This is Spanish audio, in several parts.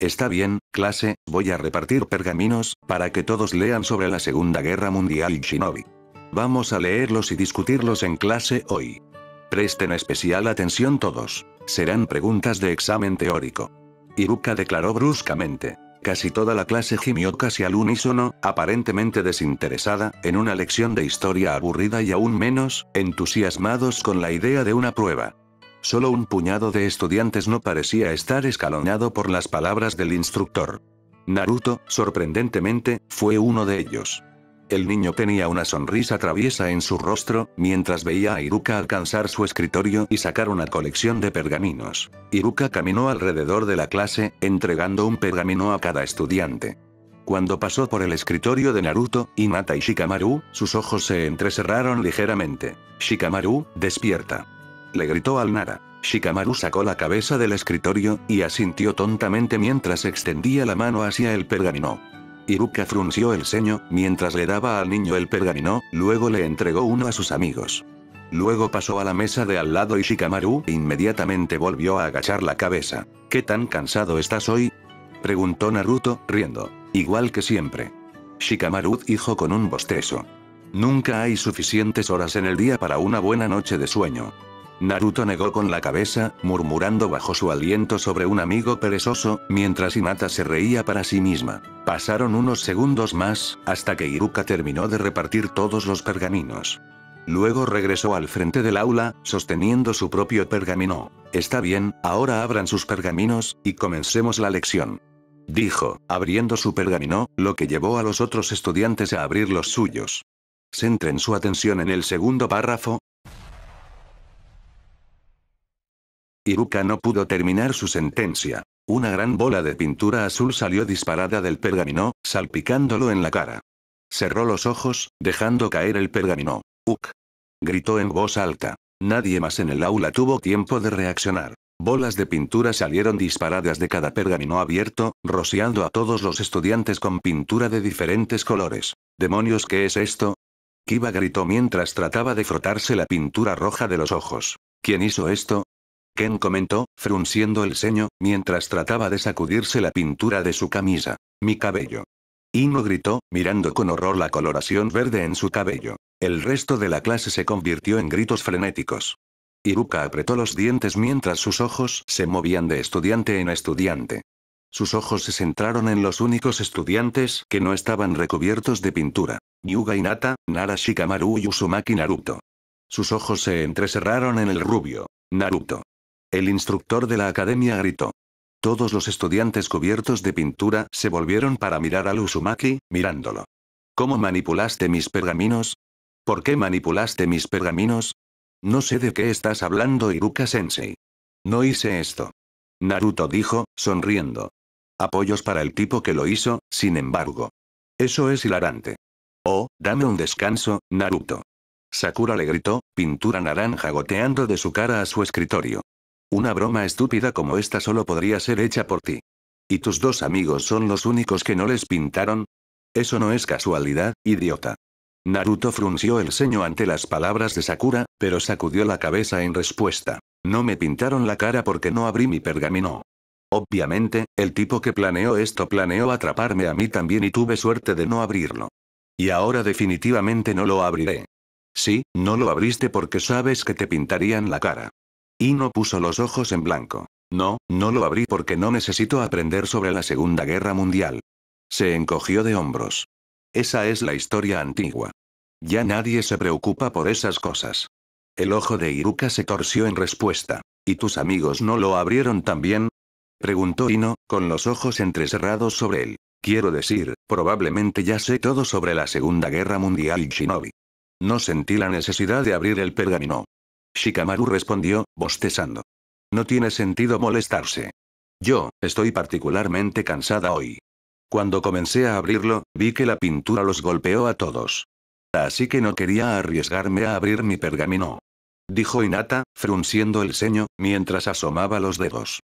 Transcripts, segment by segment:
Está bien, clase, voy a repartir pergaminos, para que todos lean sobre la Segunda Guerra Mundial y Shinobi. Vamos a leerlos y discutirlos en clase hoy. Presten especial atención todos. Serán preguntas de examen teórico. Iruka declaró bruscamente. Casi toda la clase gimió casi al unísono, aparentemente desinteresada, en una lección de historia aburrida y aún menos, entusiasmados con la idea de una prueba. Solo un puñado de estudiantes no parecía estar escalonado por las palabras del instructor. Naruto, sorprendentemente, fue uno de ellos. El niño tenía una sonrisa traviesa en su rostro, mientras veía a Iruka alcanzar su escritorio y sacar una colección de pergaminos. Iruka caminó alrededor de la clase, entregando un pergamino a cada estudiante. Cuando pasó por el escritorio de Naruto, Hinata y Shikamaru, sus ojos se entrecerraron ligeramente. Shikamaru, despierta le gritó al Nara. Shikamaru sacó la cabeza del escritorio, y asintió tontamente mientras extendía la mano hacia el pergamino. Iruka frunció el ceño, mientras le daba al niño el pergamino, luego le entregó uno a sus amigos. Luego pasó a la mesa de al lado y Shikamaru inmediatamente volvió a agachar la cabeza. ¿Qué tan cansado estás hoy? Preguntó Naruto, riendo. Igual que siempre. Shikamaru dijo con un bostezo. Nunca hay suficientes horas en el día para una buena noche de sueño. Naruto negó con la cabeza, murmurando bajo su aliento sobre un amigo perezoso, mientras Hinata se reía para sí misma. Pasaron unos segundos más, hasta que Iruka terminó de repartir todos los pergaminos. Luego regresó al frente del aula, sosteniendo su propio pergamino. Está bien, ahora abran sus pergaminos, y comencemos la lección. Dijo, abriendo su pergamino, lo que llevó a los otros estudiantes a abrir los suyos. Centren su atención en el segundo párrafo, Iruka no pudo terminar su sentencia. Una gran bola de pintura azul salió disparada del pergamino, salpicándolo en la cara. Cerró los ojos, dejando caer el pergamino. ¡Uk! Gritó en voz alta. Nadie más en el aula tuvo tiempo de reaccionar. Bolas de pintura salieron disparadas de cada pergamino abierto, rociando a todos los estudiantes con pintura de diferentes colores. ¿Demonios qué es esto? Kiba gritó mientras trataba de frotarse la pintura roja de los ojos. ¿Quién hizo esto? Ken comentó, frunciendo el ceño, mientras trataba de sacudirse la pintura de su camisa. Mi cabello. Ino gritó, mirando con horror la coloración verde en su cabello. El resto de la clase se convirtió en gritos frenéticos. Iruka apretó los dientes mientras sus ojos se movían de estudiante en estudiante. Sus ojos se centraron en los únicos estudiantes que no estaban recubiertos de pintura. Yuga Inata, Nara Shikamaru y Usumaki Naruto. Sus ojos se entrecerraron en el rubio. Naruto. El instructor de la academia gritó. Todos los estudiantes cubiertos de pintura se volvieron para mirar al Usumaki, mirándolo. ¿Cómo manipulaste mis pergaminos? ¿Por qué manipulaste mis pergaminos? No sé de qué estás hablando Iruka-sensei. No hice esto. Naruto dijo, sonriendo. Apoyos para el tipo que lo hizo, sin embargo. Eso es hilarante. Oh, dame un descanso, Naruto. Sakura le gritó, pintura naranja goteando de su cara a su escritorio. Una broma estúpida como esta solo podría ser hecha por ti. ¿Y tus dos amigos son los únicos que no les pintaron? Eso no es casualidad, idiota. Naruto frunció el ceño ante las palabras de Sakura, pero sacudió la cabeza en respuesta. No me pintaron la cara porque no abrí mi pergamino. Obviamente, el tipo que planeó esto planeó atraparme a mí también y tuve suerte de no abrirlo. Y ahora definitivamente no lo abriré. Sí, no lo abriste porque sabes que te pintarían la cara. Ino puso los ojos en blanco. No, no lo abrí porque no necesito aprender sobre la Segunda Guerra Mundial. Se encogió de hombros. Esa es la historia antigua. Ya nadie se preocupa por esas cosas. El ojo de Iruka se torció en respuesta. ¿Y tus amigos no lo abrieron también? Preguntó Ino, con los ojos entrecerrados sobre él. Quiero decir, probablemente ya sé todo sobre la Segunda Guerra Mundial y Shinobi. No sentí la necesidad de abrir el pergamino. Shikamaru respondió, bostezando. No tiene sentido molestarse. Yo, estoy particularmente cansada hoy. Cuando comencé a abrirlo, vi que la pintura los golpeó a todos. Así que no quería arriesgarme a abrir mi pergamino. Dijo Inata, frunciendo el ceño, mientras asomaba los dedos.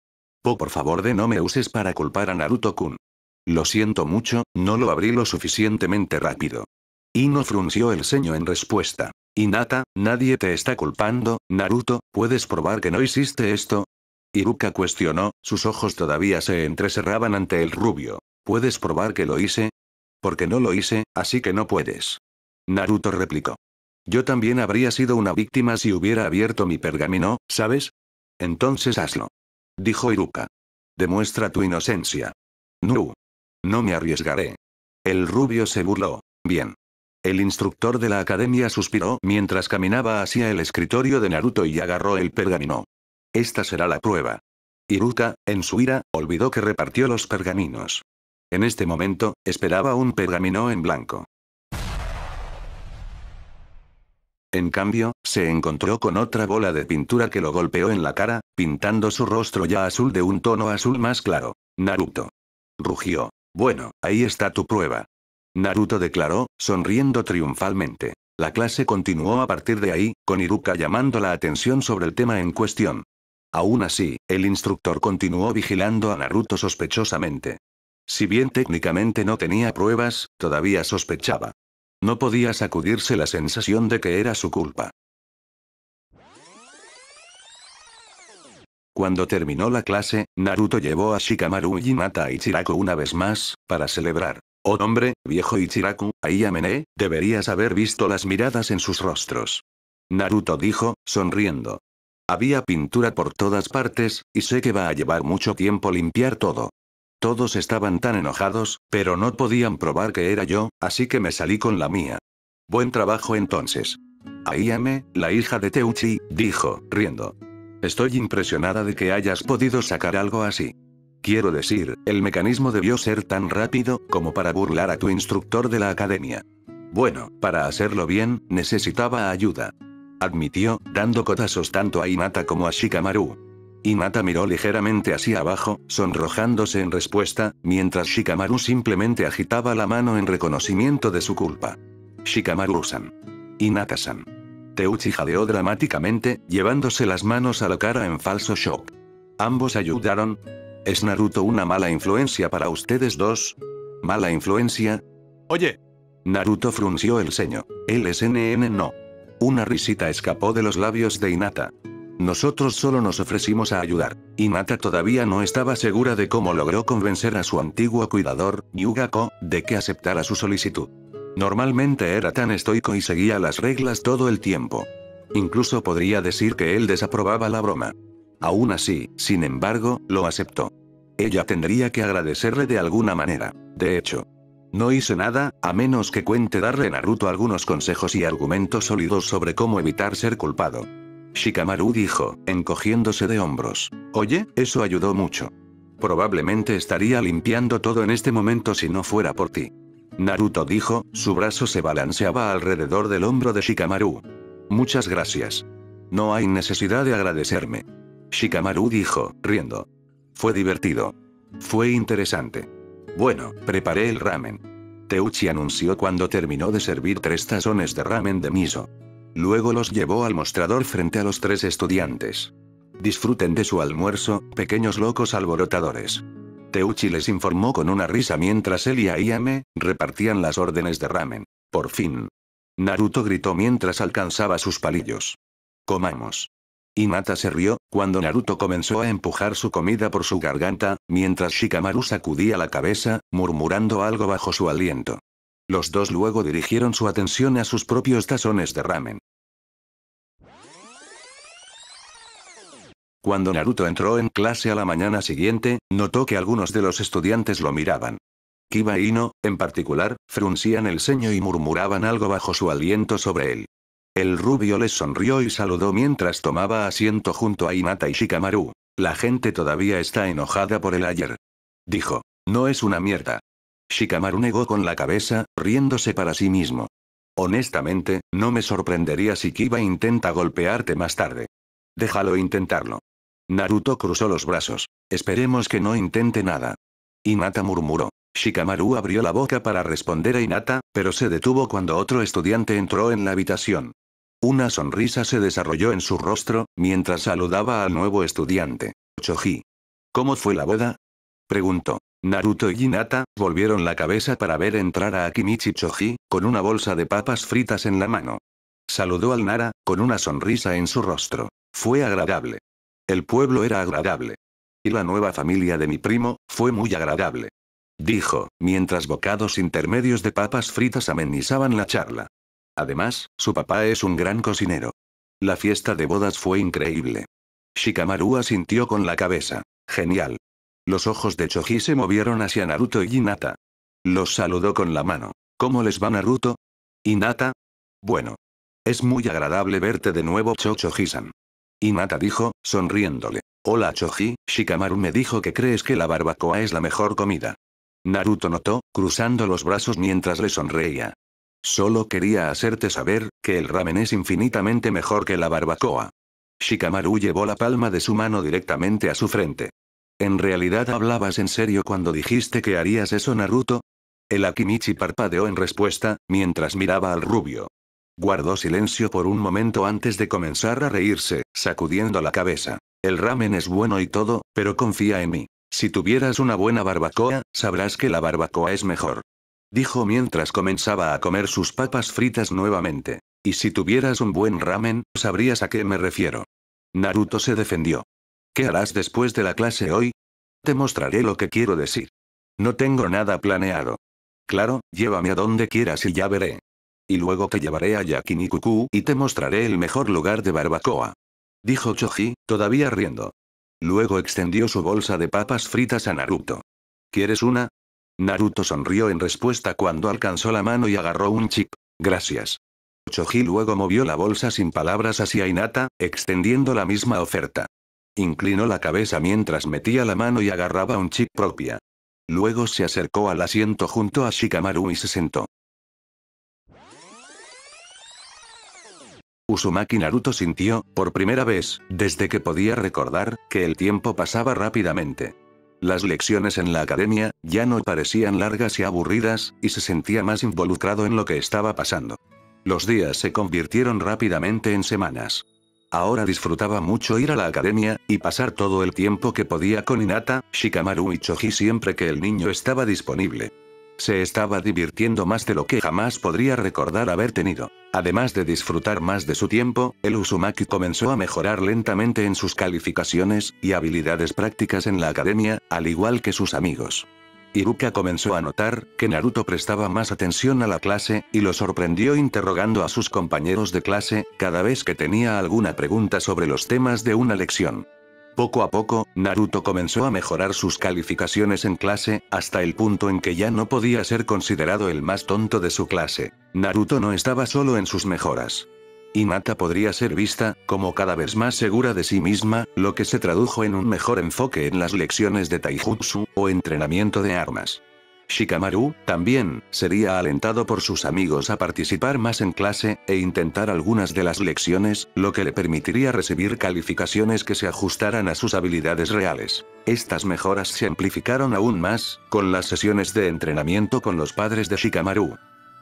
Oh por favor de no me uses para culpar a Naruto-kun. Lo siento mucho, no lo abrí lo suficientemente rápido. Ino frunció el ceño en respuesta. Inata, nadie te está culpando, Naruto, ¿puedes probar que no hiciste esto? Iruka cuestionó, sus ojos todavía se entrecerraban ante el rubio. ¿Puedes probar que lo hice? Porque no lo hice, así que no puedes. Naruto replicó. Yo también habría sido una víctima si hubiera abierto mi pergamino, ¿sabes? Entonces hazlo. Dijo Iruka. Demuestra tu inocencia. No. No me arriesgaré. El rubio se burló. Bien. El instructor de la academia suspiró mientras caminaba hacia el escritorio de Naruto y agarró el pergamino. Esta será la prueba. Iruka, en su ira, olvidó que repartió los pergaminos. En este momento, esperaba un pergamino en blanco. En cambio, se encontró con otra bola de pintura que lo golpeó en la cara, pintando su rostro ya azul de un tono azul más claro. Naruto. Rugió. Bueno, ahí está tu prueba. Naruto declaró, sonriendo triunfalmente. La clase continuó a partir de ahí, con Iruka llamando la atención sobre el tema en cuestión. Aún así, el instructor continuó vigilando a Naruto sospechosamente. Si bien técnicamente no tenía pruebas, todavía sospechaba. No podía sacudirse la sensación de que era su culpa. Cuando terminó la clase, Naruto llevó a Shikamaru y Hinata y Chirako una vez más, para celebrar. Oh hombre, viejo Ichiraku, Ayamene, deberías haber visto las miradas en sus rostros. Naruto dijo, sonriendo. Había pintura por todas partes, y sé que va a llevar mucho tiempo limpiar todo. Todos estaban tan enojados, pero no podían probar que era yo, así que me salí con la mía. Buen trabajo entonces. Aiyame, la hija de Teuchi, dijo, riendo. Estoy impresionada de que hayas podido sacar algo así. Quiero decir, el mecanismo debió ser tan rápido, como para burlar a tu instructor de la academia. Bueno, para hacerlo bien, necesitaba ayuda. Admitió, dando cotazos tanto a Inata como a Shikamaru. Inata miró ligeramente hacia abajo, sonrojándose en respuesta, mientras Shikamaru simplemente agitaba la mano en reconocimiento de su culpa. Shikamaru-san. Inata-san. Teuchi jadeó dramáticamente, llevándose las manos a la cara en falso shock. Ambos ayudaron, ¿Es Naruto una mala influencia para ustedes dos? ¿Mala influencia? Oye. Naruto frunció el ceño. El es no. Una risita escapó de los labios de Inata. Nosotros solo nos ofrecimos a ayudar. Inata todavía no estaba segura de cómo logró convencer a su antiguo cuidador, Yugako, de que aceptara su solicitud. Normalmente era tan estoico y seguía las reglas todo el tiempo. Incluso podría decir que él desaprobaba la broma. Aún así, sin embargo, lo aceptó. Ella tendría que agradecerle de alguna manera. De hecho, no hizo nada, a menos que cuente darle a Naruto algunos consejos y argumentos sólidos sobre cómo evitar ser culpado. Shikamaru dijo, encogiéndose de hombros. Oye, eso ayudó mucho. Probablemente estaría limpiando todo en este momento si no fuera por ti. Naruto dijo, su brazo se balanceaba alrededor del hombro de Shikamaru. Muchas gracias. No hay necesidad de agradecerme. Shikamaru dijo, riendo. Fue divertido. Fue interesante. Bueno, preparé el ramen. Teuchi anunció cuando terminó de servir tres tazones de ramen de miso. Luego los llevó al mostrador frente a los tres estudiantes. Disfruten de su almuerzo, pequeños locos alborotadores. Teuchi les informó con una risa mientras él y Ame repartían las órdenes de ramen. Por fin. Naruto gritó mientras alcanzaba sus palillos. Comamos. Mata se rió, cuando Naruto comenzó a empujar su comida por su garganta, mientras Shikamaru sacudía la cabeza, murmurando algo bajo su aliento. Los dos luego dirigieron su atención a sus propios tazones de ramen. Cuando Naruto entró en clase a la mañana siguiente, notó que algunos de los estudiantes lo miraban. Kiba y Ino, en particular, fruncían el ceño y murmuraban algo bajo su aliento sobre él. El rubio les sonrió y saludó mientras tomaba asiento junto a Inata y Shikamaru. La gente todavía está enojada por el ayer. Dijo. No es una mierda. Shikamaru negó con la cabeza, riéndose para sí mismo. Honestamente, no me sorprendería si Kiba intenta golpearte más tarde. Déjalo intentarlo. Naruto cruzó los brazos. Esperemos que no intente nada. Inata murmuró. Shikamaru abrió la boca para responder a Inata, pero se detuvo cuando otro estudiante entró en la habitación. Una sonrisa se desarrolló en su rostro, mientras saludaba al nuevo estudiante. Choji. ¿Cómo fue la boda? Preguntó. Naruto y Hinata, volvieron la cabeza para ver entrar a Akimichi Choji, con una bolsa de papas fritas en la mano. Saludó al Nara, con una sonrisa en su rostro. Fue agradable. El pueblo era agradable. Y la nueva familia de mi primo, fue muy agradable. Dijo, mientras bocados intermedios de papas fritas amenizaban la charla. Además, su papá es un gran cocinero. La fiesta de bodas fue increíble. Shikamaru asintió con la cabeza. Genial. Los ojos de Choji se movieron hacia Naruto y Hinata. Los saludó con la mano. ¿Cómo les va Naruto? ¿Hinata? Bueno. Es muy agradable verte de nuevo Choji-san. Hinata dijo, sonriéndole. Hola Choji, Shikamaru me dijo que crees que la barbacoa es la mejor comida. Naruto notó, cruzando los brazos mientras le sonreía. Solo quería hacerte saber, que el ramen es infinitamente mejor que la barbacoa. Shikamaru llevó la palma de su mano directamente a su frente. ¿En realidad hablabas en serio cuando dijiste que harías eso Naruto? El Akimichi parpadeó en respuesta, mientras miraba al rubio. Guardó silencio por un momento antes de comenzar a reírse, sacudiendo la cabeza. El ramen es bueno y todo, pero confía en mí. Si tuvieras una buena barbacoa, sabrás que la barbacoa es mejor dijo mientras comenzaba a comer sus papas fritas nuevamente. Y si tuvieras un buen ramen, sabrías a qué me refiero. Naruto se defendió. ¿Qué harás después de la clase hoy? Te mostraré lo que quiero decir. No tengo nada planeado. Claro, llévame a donde quieras y ya veré. Y luego te llevaré a Yakinikuku y te mostraré el mejor lugar de barbacoa. Dijo Choji, todavía riendo. Luego extendió su bolsa de papas fritas a Naruto. ¿Quieres una? Naruto sonrió en respuesta cuando alcanzó la mano y agarró un chip. Gracias. Choji luego movió la bolsa sin palabras hacia Hinata, extendiendo la misma oferta. Inclinó la cabeza mientras metía la mano y agarraba un chip propia. Luego se acercó al asiento junto a Shikamaru y se sentó. Usumaki Naruto sintió, por primera vez, desde que podía recordar, que el tiempo pasaba rápidamente. Las lecciones en la academia, ya no parecían largas y aburridas, y se sentía más involucrado en lo que estaba pasando. Los días se convirtieron rápidamente en semanas. Ahora disfrutaba mucho ir a la academia, y pasar todo el tiempo que podía con Inata, Shikamaru y Choji siempre que el niño estaba disponible. Se estaba divirtiendo más de lo que jamás podría recordar haber tenido. Además de disfrutar más de su tiempo, el Uzumaki comenzó a mejorar lentamente en sus calificaciones y habilidades prácticas en la academia, al igual que sus amigos. Iruka comenzó a notar que Naruto prestaba más atención a la clase, y lo sorprendió interrogando a sus compañeros de clase, cada vez que tenía alguna pregunta sobre los temas de una lección. Poco a poco, Naruto comenzó a mejorar sus calificaciones en clase, hasta el punto en que ya no podía ser considerado el más tonto de su clase. Naruto no estaba solo en sus mejoras. Inata podría ser vista, como cada vez más segura de sí misma, lo que se tradujo en un mejor enfoque en las lecciones de taijutsu, o entrenamiento de armas. Shikamaru, también, sería alentado por sus amigos a participar más en clase, e intentar algunas de las lecciones, lo que le permitiría recibir calificaciones que se ajustaran a sus habilidades reales. Estas mejoras se amplificaron aún más, con las sesiones de entrenamiento con los padres de Shikamaru.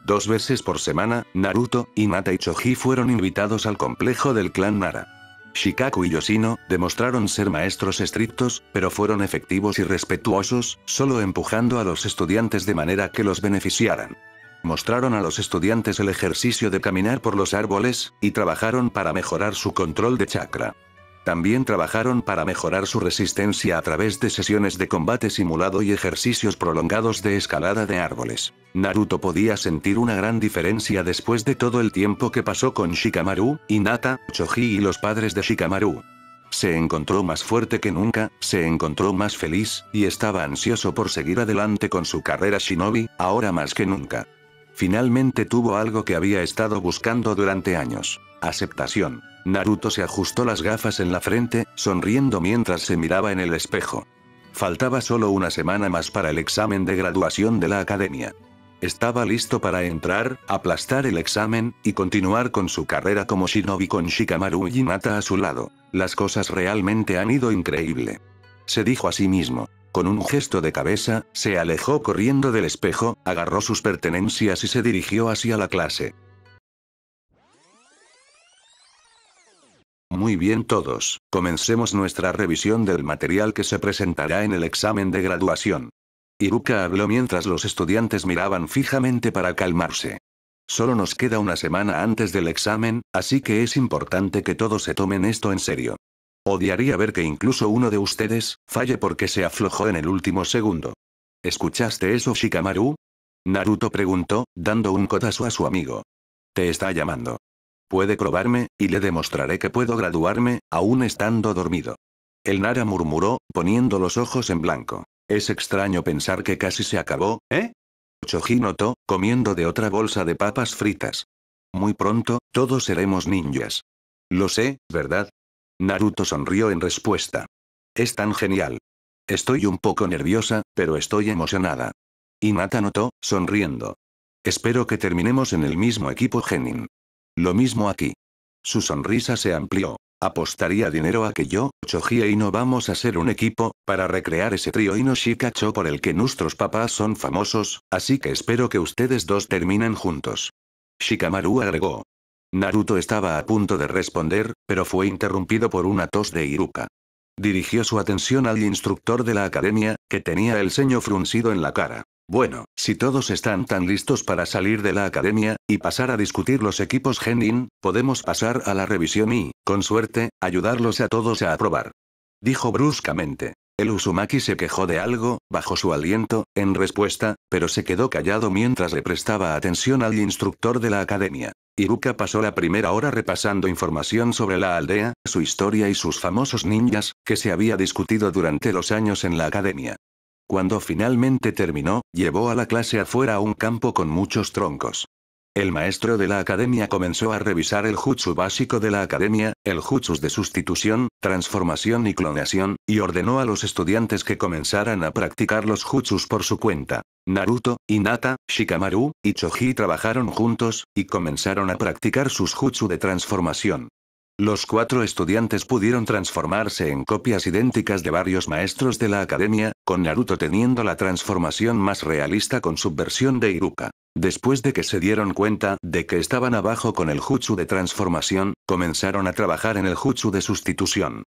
Dos veces por semana, Naruto, Hinata y Choji fueron invitados al complejo del clan Nara. Shikaku y Yoshino, demostraron ser maestros estrictos, pero fueron efectivos y respetuosos, solo empujando a los estudiantes de manera que los beneficiaran. Mostraron a los estudiantes el ejercicio de caminar por los árboles, y trabajaron para mejorar su control de chakra. También trabajaron para mejorar su resistencia a través de sesiones de combate simulado y ejercicios prolongados de escalada de árboles. Naruto podía sentir una gran diferencia después de todo el tiempo que pasó con Shikamaru, Inata, Choji y los padres de Shikamaru. Se encontró más fuerte que nunca, se encontró más feliz, y estaba ansioso por seguir adelante con su carrera shinobi, ahora más que nunca. Finalmente tuvo algo que había estado buscando durante años. Aceptación. Naruto se ajustó las gafas en la frente, sonriendo mientras se miraba en el espejo. Faltaba solo una semana más para el examen de graduación de la academia. Estaba listo para entrar, aplastar el examen, y continuar con su carrera como shinobi con Shikamaru y a su lado. Las cosas realmente han ido increíble. Se dijo a sí mismo. Con un gesto de cabeza, se alejó corriendo del espejo, agarró sus pertenencias y se dirigió hacia la clase. Muy bien todos, comencemos nuestra revisión del material que se presentará en el examen de graduación. Iruka habló mientras los estudiantes miraban fijamente para calmarse. Solo nos queda una semana antes del examen, así que es importante que todos se tomen esto en serio. Odiaría ver que incluso uno de ustedes, falle porque se aflojó en el último segundo. ¿Escuchaste eso Shikamaru? Naruto preguntó, dando un codazo a su amigo. Te está llamando. Puede probarme, y le demostraré que puedo graduarme, aún estando dormido. El Nara murmuró, poniendo los ojos en blanco. Es extraño pensar que casi se acabó, ¿eh? Choji notó, comiendo de otra bolsa de papas fritas. Muy pronto, todos seremos ninjas. Lo sé, ¿verdad? Naruto sonrió en respuesta. Es tan genial. Estoy un poco nerviosa, pero estoy emocionada. mata notó, sonriendo. Espero que terminemos en el mismo equipo Genin. Lo mismo aquí. Su sonrisa se amplió. Apostaría dinero a que yo, Choji y e no vamos a ser un equipo, para recrear ese trío Inoshikacho por el que nuestros papás son famosos, así que espero que ustedes dos terminen juntos. Shikamaru agregó. Naruto estaba a punto de responder, pero fue interrumpido por una tos de Iruka. Dirigió su atención al instructor de la academia, que tenía el ceño fruncido en la cara. Bueno, si todos están tan listos para salir de la academia, y pasar a discutir los equipos Genin, podemos pasar a la revisión y, con suerte, ayudarlos a todos a aprobar. Dijo bruscamente. El Usumaki se quejó de algo, bajo su aliento, en respuesta, pero se quedó callado mientras le prestaba atención al instructor de la academia. Iruka pasó la primera hora repasando información sobre la aldea, su historia y sus famosos ninjas, que se había discutido durante los años en la academia. Cuando finalmente terminó, llevó a la clase afuera a un campo con muchos troncos. El maestro de la academia comenzó a revisar el jutsu básico de la academia, el jutsu de sustitución, transformación y clonación, y ordenó a los estudiantes que comenzaran a practicar los jutsus por su cuenta. Naruto, Hinata, Shikamaru y Choji trabajaron juntos, y comenzaron a practicar sus jutsu de transformación. Los cuatro estudiantes pudieron transformarse en copias idénticas de varios maestros de la academia, con Naruto teniendo la transformación más realista con su versión de Iruka. Después de que se dieron cuenta de que estaban abajo con el jutsu de transformación, comenzaron a trabajar en el jutsu de sustitución.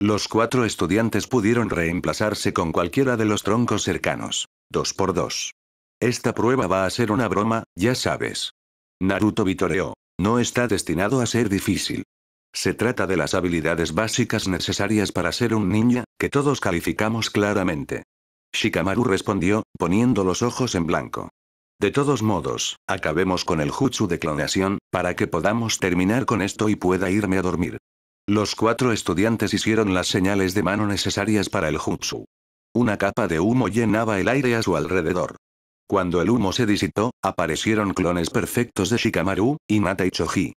Los cuatro estudiantes pudieron reemplazarse con cualquiera de los troncos cercanos. Dos por dos. Esta prueba va a ser una broma, ya sabes. Naruto vitoreó. No está destinado a ser difícil. Se trata de las habilidades básicas necesarias para ser un ninja, que todos calificamos claramente. Shikamaru respondió, poniendo los ojos en blanco. De todos modos, acabemos con el jutsu de clonación, para que podamos terminar con esto y pueda irme a dormir. Los cuatro estudiantes hicieron las señales de mano necesarias para el jutsu. Una capa de humo llenaba el aire a su alrededor. Cuando el humo se disipó, aparecieron clones perfectos de Shikamaru, y y Choji.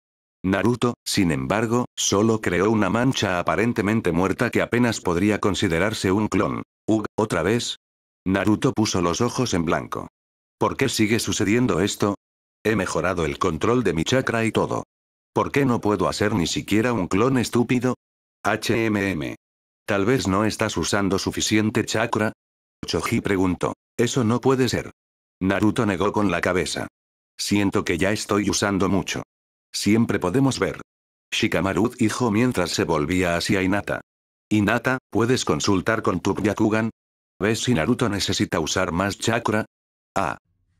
Naruto, sin embargo, solo creó una mancha aparentemente muerta que apenas podría considerarse un clon. ¿Ug, otra vez? Naruto puso los ojos en blanco. ¿Por qué sigue sucediendo esto? He mejorado el control de mi chakra y todo. ¿Por qué no puedo hacer ni siquiera un clon estúpido? HMM. Tal vez no estás usando suficiente chakra. Choji preguntó. Eso no puede ser. Naruto negó con la cabeza. Siento que ya estoy usando mucho. Siempre podemos ver. Shikamaru dijo mientras se volvía hacia Inata. Inata, ¿puedes consultar con tu Byakugan? ¿Ves si Naruto necesita usar más chakra? Ah,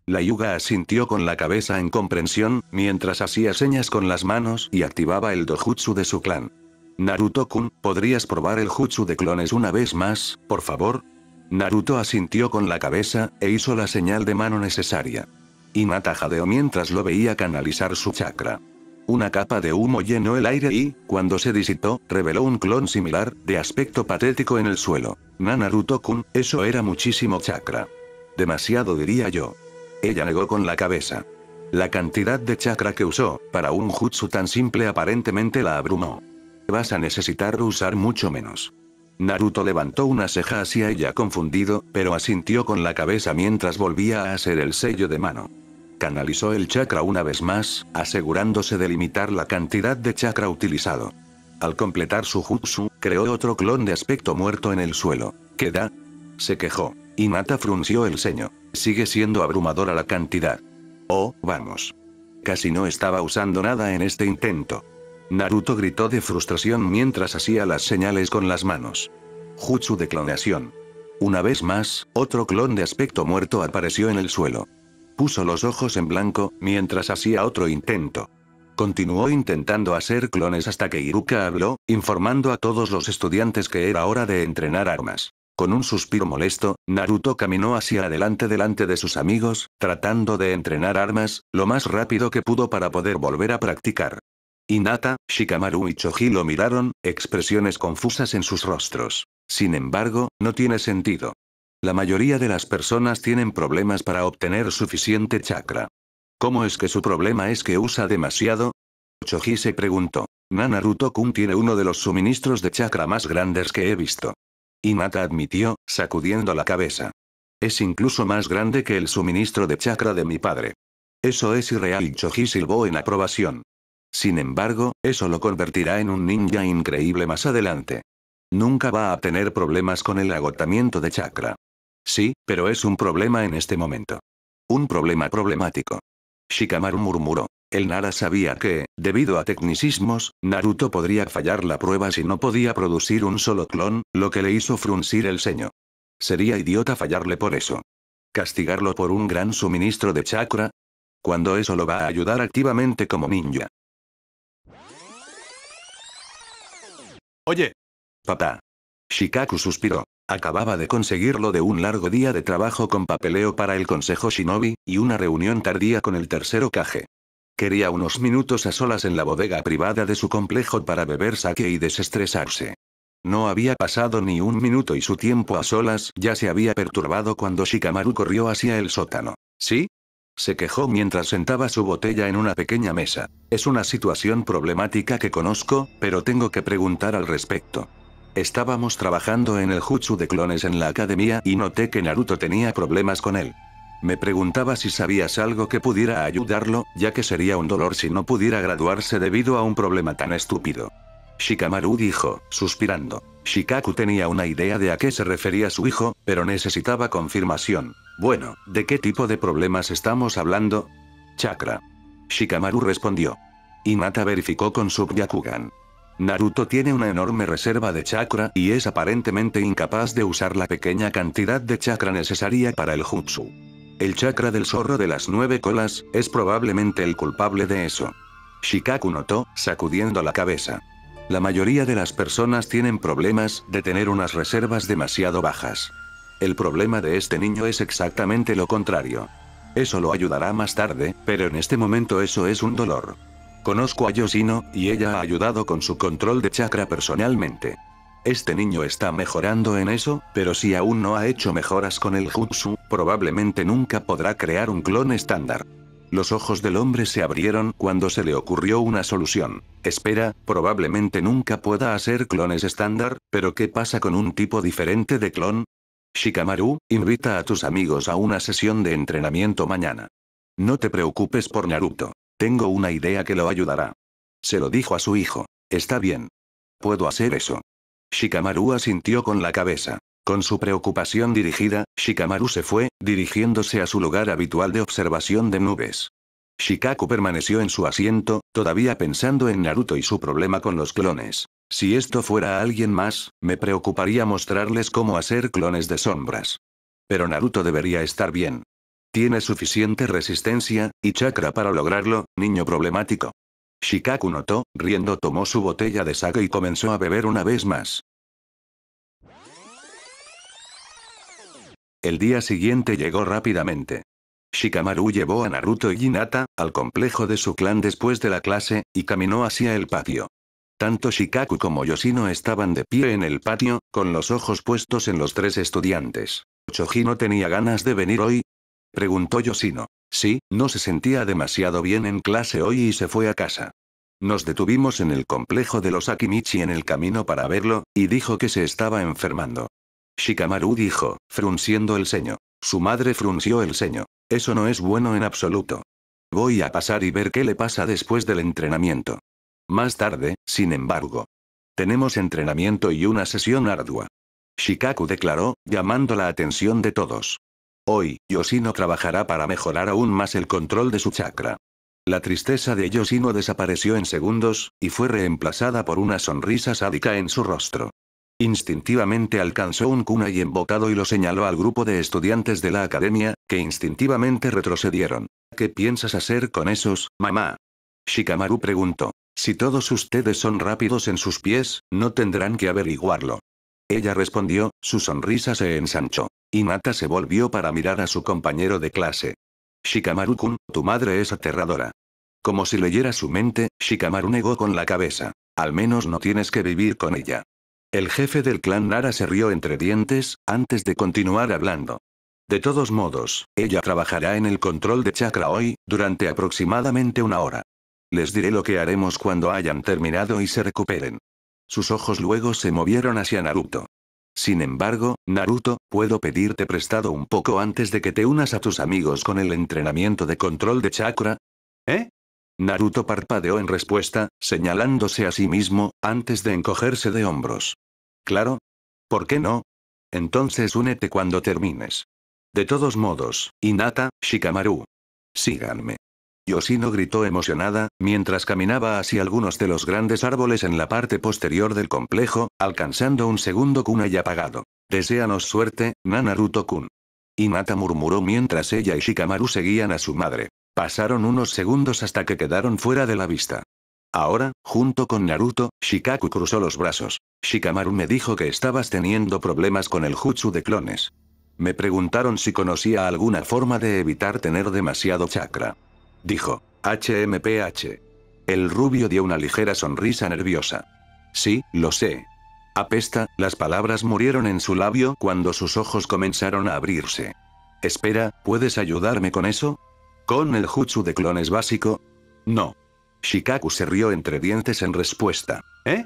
la yuga asintió con la cabeza en comprensión, mientras hacía señas con las manos y activaba el dojutsu de su clan. Naruto-kun, ¿podrías probar el jutsu de clones una vez más, por favor? Naruto asintió con la cabeza, e hizo la señal de mano necesaria. Y Hadeo mientras lo veía canalizar su chakra. Una capa de humo llenó el aire y, cuando se disipó, reveló un clon similar, de aspecto patético en el suelo. Na Naruto-kun, eso era muchísimo chakra. Demasiado diría yo. Ella negó con la cabeza. La cantidad de chakra que usó, para un jutsu tan simple aparentemente la abrumó. Vas a necesitar usar mucho menos. Naruto levantó una ceja hacia ella confundido, pero asintió con la cabeza mientras volvía a hacer el sello de mano. Canalizó el chakra una vez más, asegurándose de limitar la cantidad de chakra utilizado. Al completar su jutsu, creó otro clon de aspecto muerto en el suelo. ¿Qué da? Se quejó. Mata frunció el ceño. Sigue siendo abrumadora la cantidad. Oh, vamos. Casi no estaba usando nada en este intento. Naruto gritó de frustración mientras hacía las señales con las manos. Jutsu de clonación. Una vez más, otro clon de aspecto muerto apareció en el suelo. Puso los ojos en blanco, mientras hacía otro intento. Continuó intentando hacer clones hasta que Iruka habló, informando a todos los estudiantes que era hora de entrenar armas. Con un suspiro molesto, Naruto caminó hacia adelante delante de sus amigos, tratando de entrenar armas, lo más rápido que pudo para poder volver a practicar. Hinata, Shikamaru y Choji lo miraron, expresiones confusas en sus rostros. Sin embargo, no tiene sentido. La mayoría de las personas tienen problemas para obtener suficiente chakra. ¿Cómo es que su problema es que usa demasiado? Choji se preguntó. naruto kun tiene uno de los suministros de chakra más grandes que he visto. Y Mata admitió, sacudiendo la cabeza. Es incluso más grande que el suministro de chakra de mi padre. Eso es irreal y Choji silbó en aprobación. Sin embargo, eso lo convertirá en un ninja increíble más adelante. Nunca va a tener problemas con el agotamiento de chakra. Sí, pero es un problema en este momento. Un problema problemático. Shikamaru murmuró. El Nara sabía que, debido a tecnicismos, Naruto podría fallar la prueba si no podía producir un solo clon, lo que le hizo fruncir el ceño. Sería idiota fallarle por eso. ¿Castigarlo por un gran suministro de chakra? Cuando eso lo va a ayudar activamente como ninja. Oye. Papá. Shikaku suspiró. Acababa de conseguirlo de un largo día de trabajo con papeleo para el Consejo Shinobi, y una reunión tardía con el tercero Kage. Quería unos minutos a solas en la bodega privada de su complejo para beber saque y desestresarse. No había pasado ni un minuto y su tiempo a solas ya se había perturbado cuando Shikamaru corrió hacia el sótano. ¿Sí? Se quejó mientras sentaba su botella en una pequeña mesa. Es una situación problemática que conozco, pero tengo que preguntar al respecto. Estábamos trabajando en el jutsu de clones en la academia y noté que Naruto tenía problemas con él. Me preguntaba si sabías algo que pudiera ayudarlo, ya que sería un dolor si no pudiera graduarse debido a un problema tan estúpido. Shikamaru dijo, suspirando. Shikaku tenía una idea de a qué se refería su hijo, pero necesitaba confirmación. Bueno, ¿de qué tipo de problemas estamos hablando? Chakra. Shikamaru respondió. Inata verificó con su Byakugan. Naruto tiene una enorme reserva de chakra y es aparentemente incapaz de usar la pequeña cantidad de chakra necesaria para el jutsu. El chakra del zorro de las nueve colas, es probablemente el culpable de eso. Shikaku notó, sacudiendo la cabeza. La mayoría de las personas tienen problemas de tener unas reservas demasiado bajas. El problema de este niño es exactamente lo contrario. Eso lo ayudará más tarde, pero en este momento eso es un dolor. Conozco a Yoshino, y ella ha ayudado con su control de chakra personalmente. Este niño está mejorando en eso, pero si aún no ha hecho mejoras con el jutsu, probablemente nunca podrá crear un clon estándar. Los ojos del hombre se abrieron cuando se le ocurrió una solución. Espera, probablemente nunca pueda hacer clones estándar, pero ¿qué pasa con un tipo diferente de clon? Shikamaru, invita a tus amigos a una sesión de entrenamiento mañana. No te preocupes por Naruto. Tengo una idea que lo ayudará. Se lo dijo a su hijo. Está bien. Puedo hacer eso. Shikamaru asintió con la cabeza. Con su preocupación dirigida, Shikamaru se fue, dirigiéndose a su lugar habitual de observación de nubes. Shikaku permaneció en su asiento, todavía pensando en Naruto y su problema con los clones. Si esto fuera alguien más, me preocuparía mostrarles cómo hacer clones de sombras. Pero Naruto debería estar bien. Tiene suficiente resistencia, y chakra para lograrlo, niño problemático. Shikaku notó, riendo tomó su botella de sake y comenzó a beber una vez más. El día siguiente llegó rápidamente. Shikamaru llevó a Naruto y Hinata, al complejo de su clan después de la clase, y caminó hacia el patio. Tanto Shikaku como Yoshino estaban de pie en el patio, con los ojos puestos en los tres estudiantes. no tenía ganas de venir hoy? Preguntó Yoshino. Sí, no se sentía demasiado bien en clase hoy y se fue a casa. Nos detuvimos en el complejo de los Akimichi en el camino para verlo, y dijo que se estaba enfermando. Shikamaru dijo, frunciendo el ceño. Su madre frunció el ceño. Eso no es bueno en absoluto. Voy a pasar y ver qué le pasa después del entrenamiento. Más tarde, sin embargo. Tenemos entrenamiento y una sesión ardua. Shikaku declaró, llamando la atención de todos. Hoy, Yoshino trabajará para mejorar aún más el control de su chakra. La tristeza de Yoshino desapareció en segundos, y fue reemplazada por una sonrisa sádica en su rostro. Instintivamente alcanzó un kunai embocado y lo señaló al grupo de estudiantes de la academia, que instintivamente retrocedieron. ¿Qué piensas hacer con esos, mamá? Shikamaru preguntó. Si todos ustedes son rápidos en sus pies, no tendrán que averiguarlo. Ella respondió, su sonrisa se ensanchó. y Nata se volvió para mirar a su compañero de clase. Shikamaru-kun, tu madre es aterradora. Como si leyera su mente, Shikamaru negó con la cabeza. Al menos no tienes que vivir con ella. El jefe del clan Nara se rió entre dientes, antes de continuar hablando. De todos modos, ella trabajará en el control de chakra hoy, durante aproximadamente una hora. Les diré lo que haremos cuando hayan terminado y se recuperen. Sus ojos luego se movieron hacia Naruto. Sin embargo, Naruto, puedo pedirte prestado un poco antes de que te unas a tus amigos con el entrenamiento de control de chakra. ¿Eh? Naruto parpadeó en respuesta, señalándose a sí mismo, antes de encogerse de hombros. Claro. ¿Por qué no? Entonces únete cuando termines. De todos modos, Inata, Shikamaru. Síganme. Yoshino gritó emocionada, mientras caminaba hacia algunos de los grandes árboles en la parte posterior del complejo, alcanzando un segundo kunai apagado. Deseanos suerte, Nanaruto-kun. Nata murmuró mientras ella y Shikamaru seguían a su madre. Pasaron unos segundos hasta que quedaron fuera de la vista. Ahora, junto con Naruto, Shikaku cruzó los brazos. Shikamaru me dijo que estabas teniendo problemas con el jutsu de clones. Me preguntaron si conocía alguna forma de evitar tener demasiado chakra. Dijo. HMPH. El rubio dio una ligera sonrisa nerviosa. Sí, lo sé. Apesta, las palabras murieron en su labio cuando sus ojos comenzaron a abrirse. Espera, ¿puedes ayudarme con eso? ¿Con el jutsu de clones básico? No. Shikaku se rió entre dientes en respuesta. ¿Eh?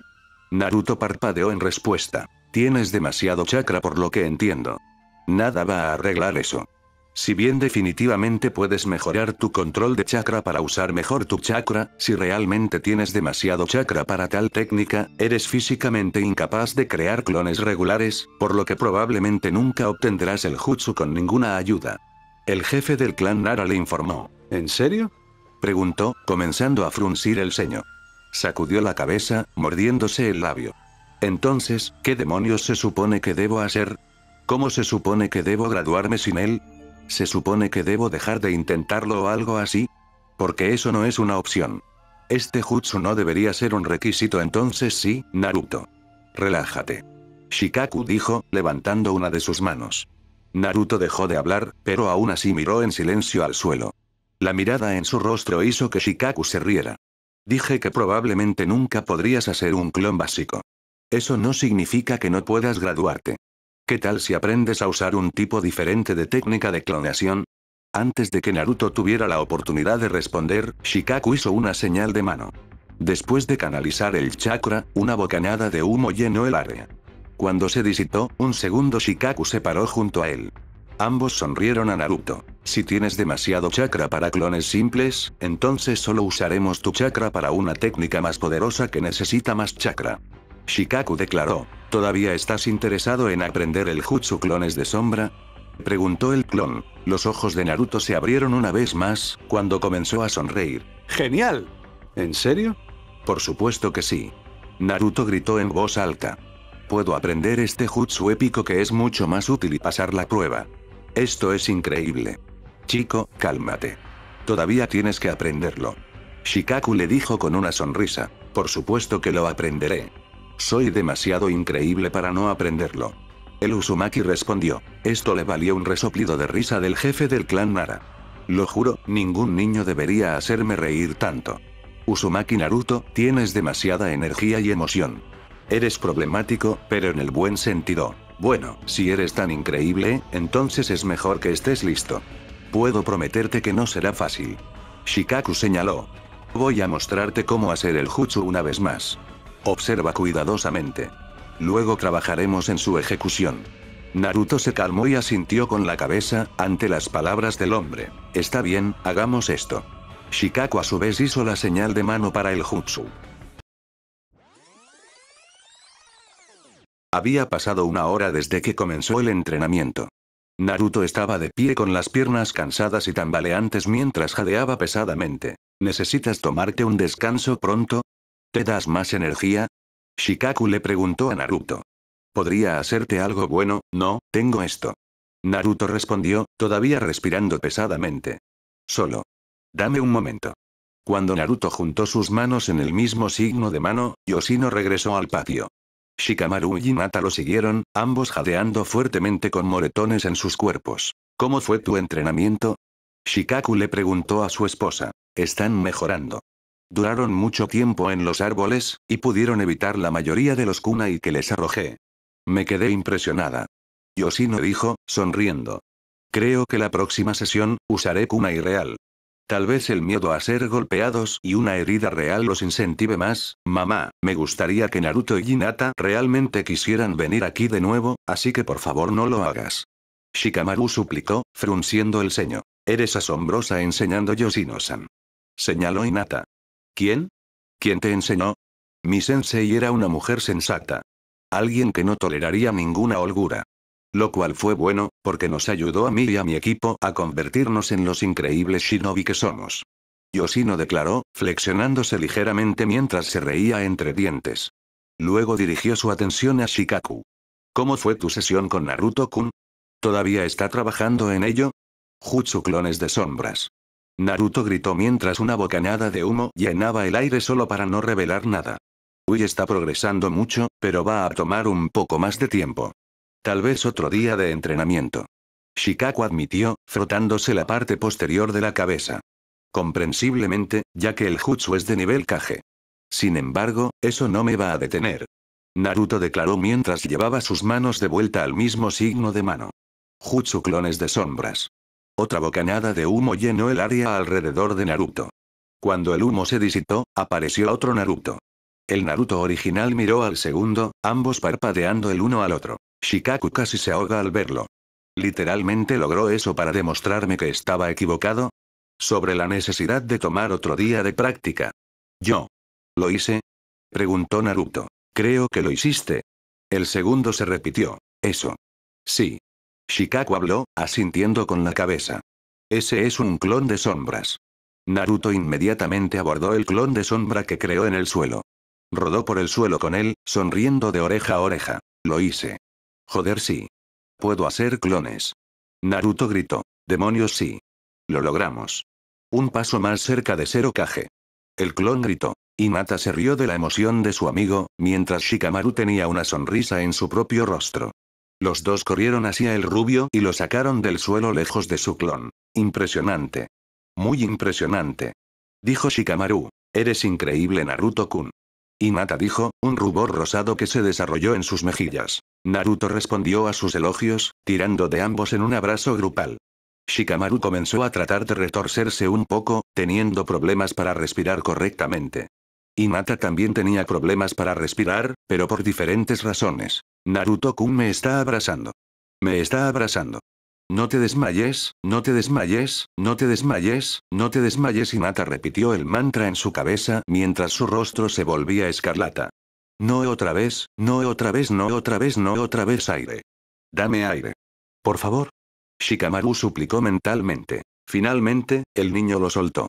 Naruto parpadeó en respuesta. Tienes demasiado chakra por lo que entiendo. Nada va a arreglar eso. Si bien definitivamente puedes mejorar tu control de chakra para usar mejor tu chakra, si realmente tienes demasiado chakra para tal técnica, eres físicamente incapaz de crear clones regulares, por lo que probablemente nunca obtendrás el jutsu con ninguna ayuda. El jefe del clan Nara le informó. ¿En serio? Preguntó, comenzando a fruncir el ceño. Sacudió la cabeza, mordiéndose el labio. Entonces, ¿qué demonios se supone que debo hacer? ¿Cómo se supone que debo graduarme sin él? ¿Se supone que debo dejar de intentarlo o algo así? Porque eso no es una opción. Este jutsu no debería ser un requisito entonces sí, Naruto. Relájate. Shikaku dijo, levantando una de sus manos. Naruto dejó de hablar, pero aún así miró en silencio al suelo. La mirada en su rostro hizo que Shikaku se riera. Dije que probablemente nunca podrías hacer un clon básico. Eso no significa que no puedas graduarte. ¿Qué tal si aprendes a usar un tipo diferente de técnica de clonación? Antes de que Naruto tuviera la oportunidad de responder, Shikaku hizo una señal de mano. Después de canalizar el chakra, una bocanada de humo llenó el área. Cuando se disipó, un segundo Shikaku se paró junto a él. Ambos sonrieron a Naruto. Si tienes demasiado chakra para clones simples, entonces solo usaremos tu chakra para una técnica más poderosa que necesita más chakra. Shikaku declaró. ¿Todavía estás interesado en aprender el jutsu clones de sombra? Preguntó el clon. Los ojos de Naruto se abrieron una vez más, cuando comenzó a sonreír. ¡Genial! ¿En serio? Por supuesto que sí. Naruto gritó en voz alta. Puedo aprender este jutsu épico que es mucho más útil y pasar la prueba. Esto es increíble. Chico, cálmate. Todavía tienes que aprenderlo. Shikaku le dijo con una sonrisa. Por supuesto que lo aprenderé. Soy demasiado increíble para no aprenderlo. El Usumaki respondió. Esto le valió un resoplido de risa del jefe del clan Nara. Lo juro, ningún niño debería hacerme reír tanto. Usumaki Naruto, tienes demasiada energía y emoción. Eres problemático, pero en el buen sentido. Bueno, si eres tan increíble, entonces es mejor que estés listo. Puedo prometerte que no será fácil. Shikaku señaló. Voy a mostrarte cómo hacer el jutsu una vez más. Observa cuidadosamente. Luego trabajaremos en su ejecución. Naruto se calmó y asintió con la cabeza, ante las palabras del hombre. Está bien, hagamos esto. Shikaku a su vez hizo la señal de mano para el jutsu. Había pasado una hora desde que comenzó el entrenamiento. Naruto estaba de pie con las piernas cansadas y tambaleantes mientras jadeaba pesadamente. ¿Necesitas tomarte un descanso pronto? ¿Te das más energía? Shikaku le preguntó a Naruto. Podría hacerte algo bueno, no, tengo esto. Naruto respondió, todavía respirando pesadamente. Solo. Dame un momento. Cuando Naruto juntó sus manos en el mismo signo de mano, Yoshino regresó al patio. Shikamaru y Hinata lo siguieron, ambos jadeando fuertemente con moretones en sus cuerpos. ¿Cómo fue tu entrenamiento? Shikaku le preguntó a su esposa. Están mejorando. Duraron mucho tiempo en los árboles, y pudieron evitar la mayoría de los kunai que les arrojé. Me quedé impresionada. Yoshino dijo, sonriendo. Creo que la próxima sesión, usaré kunai real. Tal vez el miedo a ser golpeados y una herida real los incentive más. Mamá, me gustaría que Naruto y Hinata realmente quisieran venir aquí de nuevo, así que por favor no lo hagas. Shikamaru suplicó, frunciendo el ceño. Eres asombrosa enseñando Yoshino-san. Señaló Hinata. ¿Quién? ¿Quién te enseñó? Mi sensei era una mujer sensata. Alguien que no toleraría ninguna holgura. Lo cual fue bueno, porque nos ayudó a mí y a mi equipo a convertirnos en los increíbles shinobi que somos. Yoshino declaró, flexionándose ligeramente mientras se reía entre dientes. Luego dirigió su atención a Shikaku. ¿Cómo fue tu sesión con Naruto-kun? ¿Todavía está trabajando en ello? Jutsu clones de sombras. Naruto gritó mientras una bocanada de humo llenaba el aire solo para no revelar nada. Uy está progresando mucho, pero va a tomar un poco más de tiempo. Tal vez otro día de entrenamiento. Shikaku admitió, frotándose la parte posterior de la cabeza. Comprensiblemente, ya que el jutsu es de nivel Kage. Sin embargo, eso no me va a detener. Naruto declaró mientras llevaba sus manos de vuelta al mismo signo de mano. Jutsu clones de sombras. Otra bocanada de humo llenó el área alrededor de Naruto. Cuando el humo se disipó, apareció otro Naruto. El Naruto original miró al segundo, ambos parpadeando el uno al otro. Shikaku casi se ahoga al verlo. ¿Literalmente logró eso para demostrarme que estaba equivocado? Sobre la necesidad de tomar otro día de práctica. ¿Yo? ¿Lo hice? Preguntó Naruto. Creo que lo hiciste. El segundo se repitió. Eso. Sí. Shikaku habló, asintiendo con la cabeza. Ese es un clon de sombras. Naruto inmediatamente abordó el clon de sombra que creó en el suelo. Rodó por el suelo con él, sonriendo de oreja a oreja. Lo hice. Joder sí. Puedo hacer clones. Naruto gritó. Demonios sí. Lo logramos. Un paso más cerca de ser caje. El clon gritó. y Mata se rió de la emoción de su amigo, mientras Shikamaru tenía una sonrisa en su propio rostro. Los dos corrieron hacia el rubio y lo sacaron del suelo lejos de su clon. Impresionante. Muy impresionante. Dijo Shikamaru. Eres increíble Naruto-kun. Mata dijo, un rubor rosado que se desarrolló en sus mejillas. Naruto respondió a sus elogios, tirando de ambos en un abrazo grupal. Shikamaru comenzó a tratar de retorcerse un poco, teniendo problemas para respirar correctamente. Y también tenía problemas para respirar, pero por diferentes razones. Naruto-kun me está abrazando. Me está abrazando. No te desmayes, no te desmayes, no te desmayes, no te desmayes. Hinata repitió el mantra en su cabeza mientras su rostro se volvía escarlata. No otra vez, no otra vez, no otra vez, no otra vez aire. Dame aire. Por favor. Shikamaru suplicó mentalmente. Finalmente, el niño lo soltó.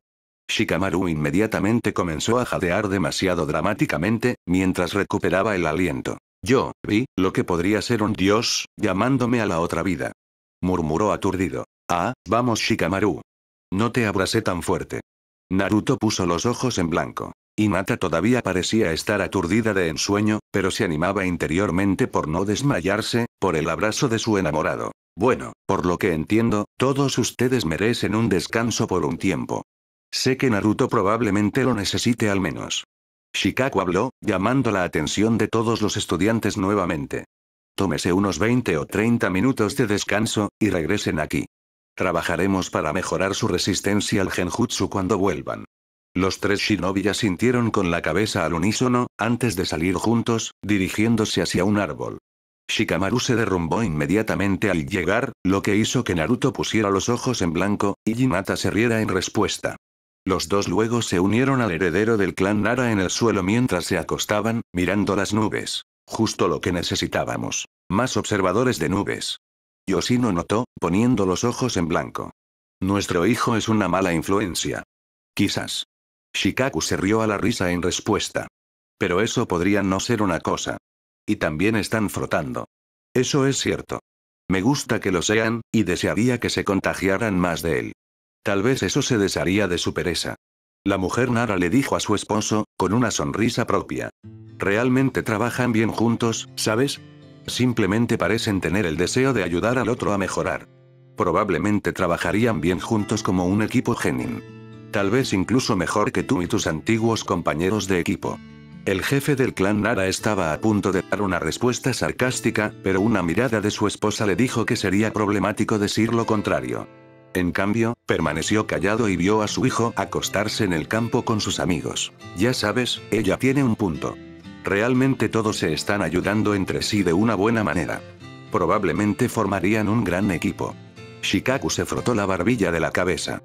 Shikamaru inmediatamente comenzó a jadear demasiado dramáticamente, mientras recuperaba el aliento. Yo, vi, lo que podría ser un dios, llamándome a la otra vida. Murmuró aturdido. Ah, vamos Shikamaru. No te abracé tan fuerte. Naruto puso los ojos en blanco. Hinata todavía parecía estar aturdida de ensueño, pero se animaba interiormente por no desmayarse, por el abrazo de su enamorado. Bueno, por lo que entiendo, todos ustedes merecen un descanso por un tiempo. Sé que Naruto probablemente lo necesite al menos. Shikaku habló, llamando la atención de todos los estudiantes nuevamente. Tómese unos 20 o 30 minutos de descanso, y regresen aquí. Trabajaremos para mejorar su resistencia al genjutsu cuando vuelvan. Los tres shinobi sintieron con la cabeza al unísono, antes de salir juntos, dirigiéndose hacia un árbol. Shikamaru se derrumbó inmediatamente al llegar, lo que hizo que Naruto pusiera los ojos en blanco, y Jinata se riera en respuesta. Los dos luego se unieron al heredero del clan Nara en el suelo mientras se acostaban, mirando las nubes. Justo lo que necesitábamos. Más observadores de nubes. Yoshino notó, poniendo los ojos en blanco. Nuestro hijo es una mala influencia. Quizás. Shikaku se rió a la risa en respuesta. Pero eso podría no ser una cosa. Y también están frotando. Eso es cierto. Me gusta que lo sean, y desearía que se contagiaran más de él. Tal vez eso se desharía de su pereza. La mujer Nara le dijo a su esposo, con una sonrisa propia. Realmente trabajan bien juntos, ¿sabes? Simplemente parecen tener el deseo de ayudar al otro a mejorar. Probablemente trabajarían bien juntos como un equipo genin. Tal vez incluso mejor que tú y tus antiguos compañeros de equipo. El jefe del clan Nara estaba a punto de dar una respuesta sarcástica, pero una mirada de su esposa le dijo que sería problemático decir lo contrario. En cambio, permaneció callado y vio a su hijo acostarse en el campo con sus amigos. Ya sabes, ella tiene un punto. Realmente todos se están ayudando entre sí de una buena manera. Probablemente formarían un gran equipo. Shikaku se frotó la barbilla de la cabeza.